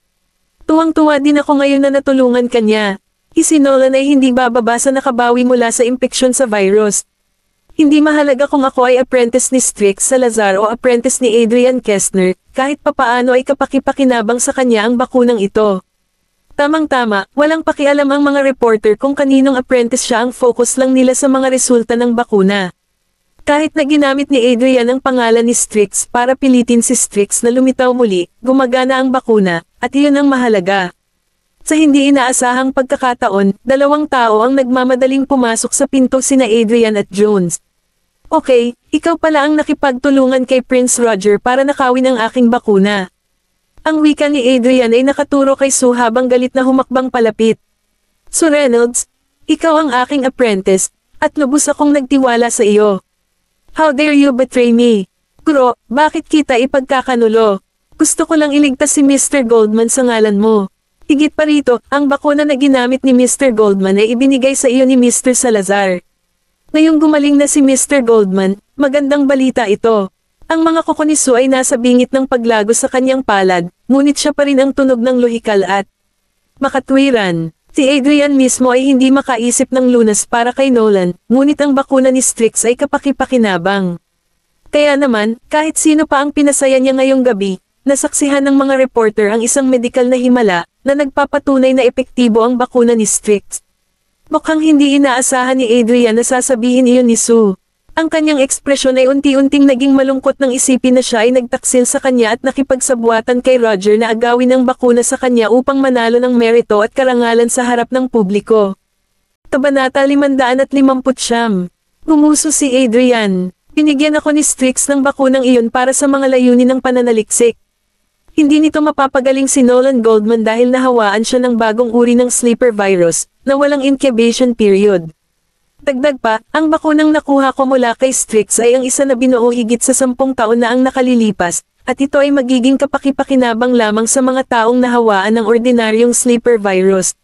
Tuwang-tuwa din ako ngayon na natulungan kanya. Isinolan ay hindi bababa sa nakabawi mula sa impeksyon sa virus. Hindi mahalaga kung ako ay apprentice ni Strix Salazar o apprentice ni Adrian Kestner, kahit papaano ay kapakipakinabang sa kanya ang bakunang ito. Tamang-tama, walang pakialam ang mga reporter kung kaninong apprentice siya ang focus lang nila sa mga resulta ng bakuna. Kahit na ginamit ni Adrian ang pangalan ni Strix para pilitin si Strix na lumitaw muli, gumagana ang bakuna, at iyon ang mahalaga. Sa hindi inaasahang pagkakataon, dalawang tao ang nagmamadaling pumasok sa pinto sina Adrian at Jones. Okay, ikaw pala ang nakipagtulungan kay Prince Roger para nakawin ang aking bakuna. Ang wika ni Adrian ay nakaturo kay Sue habang galit na humakbang palapit. So Reynolds, ikaw ang aking apprentice, at lubos akong nagtiwala sa iyo. How dare you betray me? Kuro, bakit kita ipagkakanulo? Gusto ko lang iligtas si Mr. Goldman sa ngalan mo. Higit pa rito, ang bakuna na ginamit ni Mr. Goldman ay ibinigay sa iyo ni Mr. Salazar. Ngayong gumaling na si Mr. Goldman, magandang balita ito. Ang mga kukuniso ay nasa bingit ng paglago sa kanyang palad, ngunit siya pa rin ang tunog ng luhikal at makatwiran. Si Adrian mismo ay hindi makaisip ng lunas para kay Nolan, ngunit ang bakuna ni Strix ay kapakipakinabang. Kaya naman, kahit sino pa ang pinasaya niya ngayong gabi, Nasaksihan ng mga reporter ang isang medikal na himala na nagpapatunay na epektibo ang bakuna ni Strix. Mukhang hindi inaasahan ni Adrian na sasabihin iyon ni Sue. Ang kanyang ekspresyon ay unti-unting naging malungkot nang isipin na siya ay nagtaksil sa kanya at nakipagsabuatan kay Roger na agawin ang bakuna sa kanya upang manalo ng merito at karangalan sa harap ng publiko. Tabanata 550 Gumuso si Adrian. Binigyan ako ni Strix ng bakunang iyon para sa mga layunin ng pananaliksik. Hindi nito mapapagaling si Nolan Goldman dahil nahawaan siya ng bagong uri ng sleeper virus na walang incubation period. Dagdag pa, ang bakunang nakuha ko mula kay Strix ay ang isa na binuo higit sa sampung taon na ang nakalilipas, at ito ay magiging kapakipakinabang lamang sa mga taong nahawaan ng ordinaryong sleeper virus.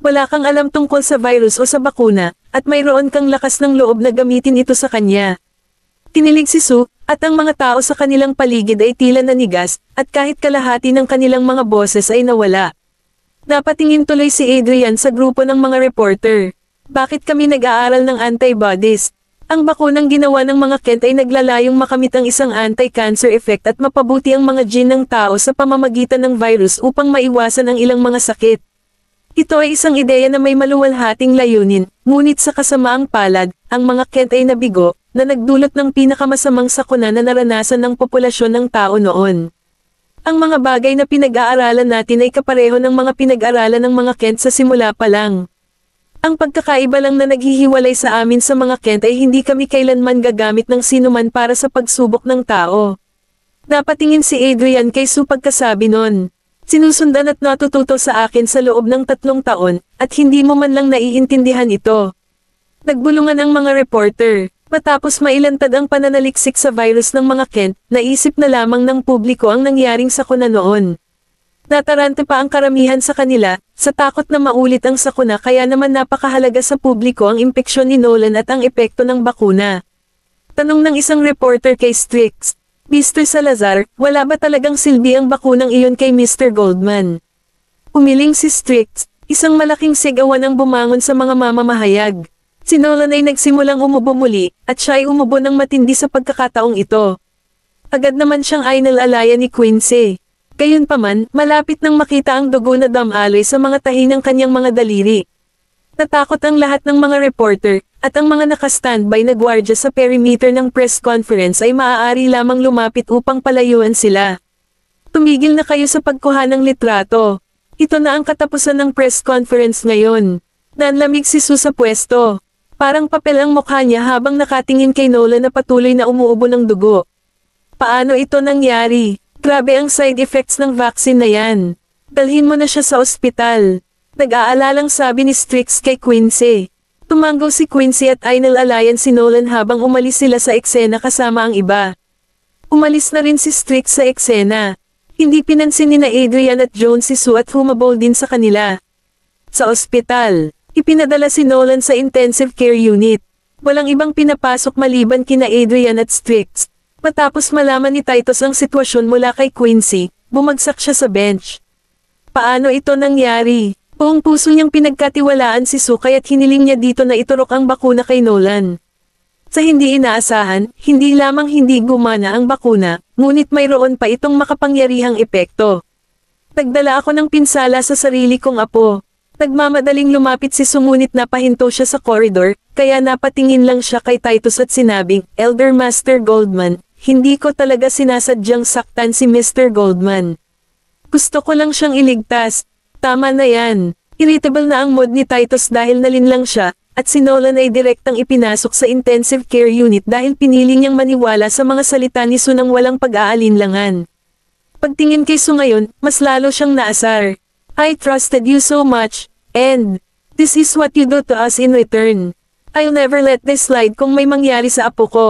Wala kang alam tungkol sa virus o sa bakuna, at mayroon kang lakas ng loob na gamitin ito sa kanya. Tinilig si Su, at ang mga tao sa kanilang paligid ay tila nanigas, at kahit kalahati ng kanilang mga boses ay nawala. Napatingin tuloy si Adrian sa grupo ng mga reporter. Bakit kami nag-aaral ng antibodies? Ang bakunang ginawa ng mga Kent ay naglalayong makamit ang isang anti-cancer effect at mapabuti ang mga gene ng tao sa pamamagitan ng virus upang maiwasan ang ilang mga sakit. Ito ay isang ideya na may maluwalhating layunin, ngunit sa kasamaang palad, ang mga Kent ay nabigo, na nagdulot ng pinakamasamang sakuna na naranasan ng populasyon ng tao noon. Ang mga bagay na pinag-aaralan natin ay kapareho ng mga pinag-aralan ng mga Kent sa simula pa lang. Ang pagkakaiba lang na naghihiwalay sa amin sa mga Kent ay hindi kami kailanman gagamit ng sinuman para sa pagsubok ng tao. Napatingin si Adrian kay Sue pagkasabi noon. Sinusundan at natututo sa akin sa loob ng tatlong taon, at hindi mo man lang naiintindihan ito. Nagbulungan ang mga reporter. Matapos mailantad ang pananaliksik sa virus ng mga Kent, naisip na lamang ng publiko ang nangyaring sakuna noon. Natarante pa ang karamihan sa kanila, sa takot na maulit ang sakuna kaya naman napakahalaga sa publiko ang impeksyon ni Nolan at ang epekto ng bakuna. Tanong ng isang reporter kay Strix, Mr. Salazar, wala ba talagang silbi ang bakunang iyon kay Mr. Goldman? Umiling si Strix, isang malaking sigawan ang bumangon sa mga mamamahayag. Si Nolan ay nagsimulang umubo muli, at siya ay umubo ng matindi sa pagkakataong ito. Agad naman siyang ay nalalaya ni Quincy. Gayunpaman, malapit nang makita ang dugo na damaloy sa mga tahi ng kanyang mga daliri. Natakot ang lahat ng mga reporter, at ang mga nakastandby na gwardya sa perimeter ng press conference ay maaari lamang lumapit upang palayuan sila. Tumigil na kayo sa pagkuha ng litrato. Ito na ang katapusan ng press conference ngayon. Nanlamig si Su sa pwesto. Parang papel ang mukha niya habang nakatingin kay Nola na patuloy na umuubo ng dugo. Paano ito nangyari? Grabe ang side effects ng vaccine na yan. Dalhin mo na siya sa ospital. Nag-aalalang sabi ni Strix kay Quincy. Tumanggo si Quincy at Ainel Alayan si Nolan habang umalis sila sa eksena kasama ang iba. Umalis na rin si Strix sa eksena. Hindi pinansin ni na Adrian at Jones si Sue at humabol din sa kanila. Sa ospital, Ipinadala si Nolan sa intensive care unit. Walang ibang pinapasok maliban kina Adrian at Strix. Matapos malaman ni Titus ang sitwasyon mula kay Quincy, bumagsak siya sa bench. Paano ito nangyari? Buong puso niyang pinagkatiwalaan si Sukay at hiniling niya dito na iturok ang bakuna kay Nolan. Sa hindi inaasahan, hindi lamang hindi gumana ang bakuna, ngunit mayroon pa itong makapangyarihang epekto. Tagdala ako ng pinsala sa sarili kong apo, Nagmamadaling lumapit si Sumunit na napahinto siya sa corridor, kaya napatingin lang siya kay Titus at sinabing, Elder Master Goldman, hindi ko talaga sinasadyang saktan si Mr. Goldman. Gusto ko lang siyang iligtas. Tama na yan. Irritable na ang mood ni Titus dahil nalinlang siya, at si Nolan ay direktang ipinasok sa intensive care unit dahil pinili niyang maniwala sa mga salita ni Sunang walang pag-aalinlangan. Pagtingin kay Su ngayon, mas lalo siyang naasar. I trusted you so much, and this is what you do to us in return. I'll never let this slide kung may mangyari sa apo ko.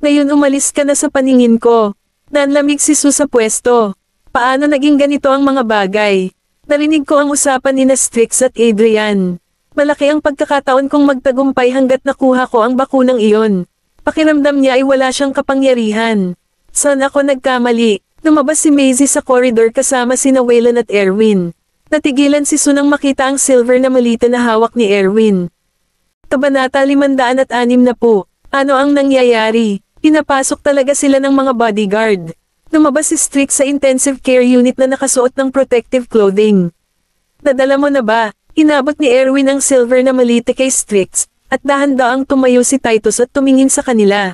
Ngayon umalis ka na sa paningin ko. Nanlamig si Su sa pwesto. Paano naging ganito ang mga bagay? Narinig ko ang usapan ni Nastrix at Adrian. Malaki ang pagkakataon kong magtagumpay hanggat nakuha ko ang bakunang iyon. Pakiramdam niya ay wala siyang kapangyarihan. San ako nagkamali? Lumabas si Maisie sa corridor kasama sina Waylon at Erwin. Natigilan si Sunang makita ang silver na malita na hawak ni Erwin. Tabanata 506 na po, ano ang nangyayari? Pinapasok talaga sila ng mga bodyguard. Lumabas si Strix sa intensive care unit na nakasuot ng protective clothing. Nadala mo na ba? Inabot ni Erwin ang silver na malita kay Strix, at dahan-daang tumayo si Titus at tumingin sa kanila.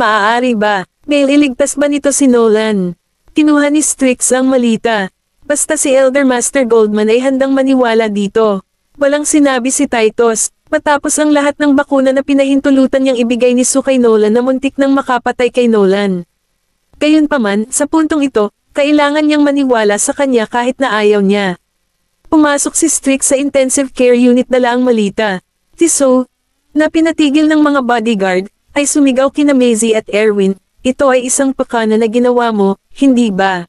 Maaari ba, may iligtas ba nito si Nolan? Tinuha ni Strix ang malita, Basta si Elder Master Goldman ay handang maniwala dito. Walang sinabi si Titus, matapos ang lahat ng bakuna na pinahintulutan niyang ibigay ni Su Nolan na muntik nang makapatay kay Nolan. Gayunpaman, sa puntong ito, kailangan niyang maniwala sa kanya kahit na ayaw niya. Pumasok si Strick sa intensive care unit dala ang malita. Si na pinatigil ng mga bodyguard, ay sumigaw kina Maisie at Erwin, ito ay isang pakana na ginawa mo, hindi ba?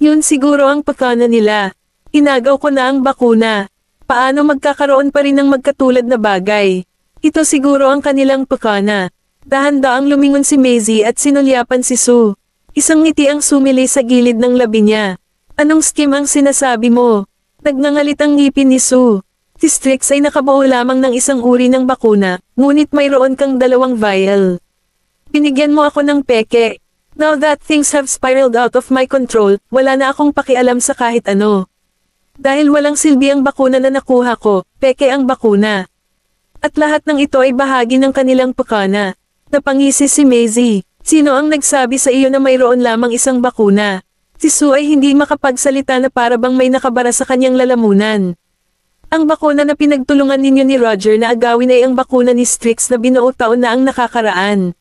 Yun siguro ang pakana nila. Inagaw ko na ang bakuna. Paano magkakaroon pa rin ng magkatulad na bagay? Ito siguro ang kanilang pakana. Dahan-daang lumingon si Maisie at sinulyapan si Sue. Isang ngiti ang sumili sa gilid ng labi niya. Anong scheme ang sinasabi mo? Nagnangalit ang ngipin ni Sue. Si Strix ay nakabuo lamang ng isang uri ng bakuna, ngunit mayroon kang dalawang vial. Binigyan mo ako ng peke, Now that things have spiraled out of my control, wala na akong pakialam sa kahit ano. Dahil walang silbi ang bakuna na nakuha ko, peke ang bakuna. At lahat ng ito ay bahagi ng kanilang pakana. Napangisi si Maisie. Sino ang nagsabi sa iyo na mayroon lamang isang bakuna? Si Sue ay hindi makapagsalita na para bang may nakabara sa kanyang lalamunan. Ang bakuna na pinagtulungan ninyo ni Roger na agawin ay ang bakuna ni Strix na binuo taon na ang nakakaraan.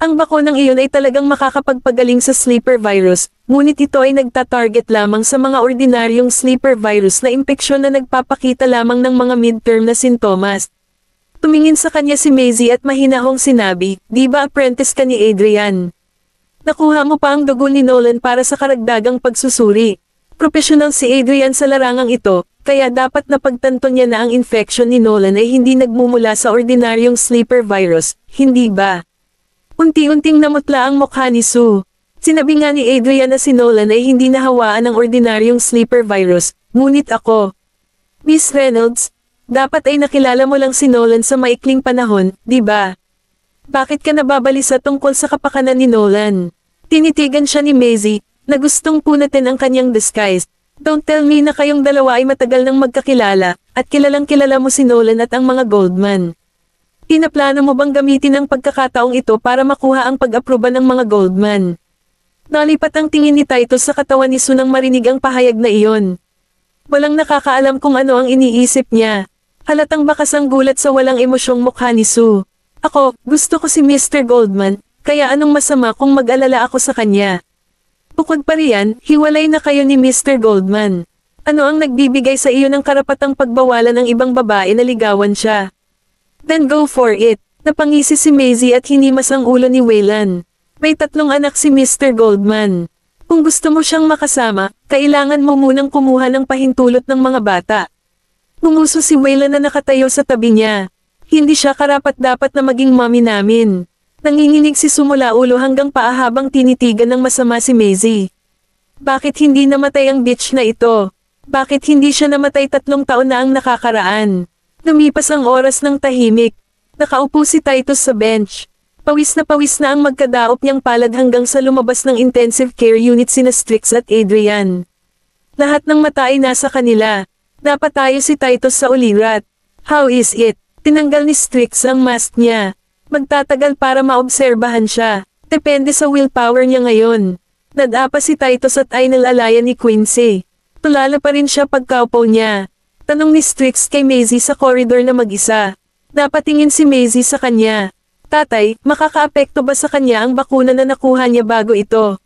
Ang bakunang iyon ay talagang makakapagpagaling sa sleeper virus, ngunit ito ay nagtatarget lamang sa mga ordinaryong sleeper virus na impeksyon na nagpapakita lamang ng mga midterm na sintomas. Tumingin sa kanya si Maisie at mahinahong sinabi, di ba apprentice ka ni Adrian? Nakuha mo pa ang dugo ni Nolan para sa karagdagang pagsusuri. Profesional si Adrian sa larangang ito, kaya dapat napagtanto niya na ang infection ni Nolan ay hindi nagmumula sa ordinaryong sleeper virus, hindi ba? Unti-unting namutla ang mukha ni Sue. Sinabi nga ni Adrian na si Nolan ay hindi nahawaan ng ordinaryong sleeper virus, ngunit ako. Miss Reynolds, dapat ay nakilala mo lang si Nolan sa maikling panahon, di ba? Bakit ka nababalisa tungkol sa kapakanan ni Nolan? Tinitigan siya ni Maisie, na gustong punatin ang kanyang disguise, Don't tell me na kayong dalawa ay matagal nang magkakilala, at kilalang kilala mo si Nolan at ang mga Goldman. Pinaplano mo bang gamitin ang pagkakataong ito para makuha ang pag-aproba ng mga Goldman? Nalipat ang tingin ni Titus sa katawan ni Su nang marinig ang pahayag na iyon. Walang nakakaalam kung ano ang iniisip niya. Halatang bakas ang gulat sa walang emosyong mukha ni Sue. Ako, gusto ko si Mr. Goldman, kaya anong masama kung mag-alala ako sa kanya? Bukod pa riyan, hiwalay na kayo ni Mr. Goldman. Ano ang nagbibigay sa iyo ng karapatang pagbawalan ng ibang babae na ligawan siya? Then go for it. Napangisi si Maisie at hinimas ang ulo ni Waylan. May tatlong anak si Mr. Goldman. Kung gusto mo siyang makasama, kailangan mo munang kumuha ng pahintulot ng mga bata. Gumuso si Waylan na nakatayo sa tabi niya. Hindi siya karapat-dapat na maging mami namin. Nanginginig si sumula ulo hanggang paahabang tinitigan ng masama si Maisie. Bakit hindi namatay ang bitch na ito? Bakit hindi siya namatay tatlong taon na ang nakakaraan? Lumipas ang oras ng tahimik. Nakaupo si Titus sa bench. Pawis na pawis na ang magkadaop niyang palad hanggang sa lumabas ng intensive care unit sina Strix at Adrian. Lahat ng mata ay nasa kanila. Napatayo si Titus sa ulirat. How is it? Tinanggal ni Strix ang mask niya. Magtatagal para maobserbahan siya. Depende sa willpower niya ngayon. Nadapa si Titus at ay nalalayan ni Quincy. Tulala pa rin siya pagkaupo niya. Tanong ni Strix kay Maisie sa corridor na mag-isa. Napatingin si Maisie sa kanya. Tatay, makakaapekto ba sa kanya ang bakuna na nakuha niya bago ito?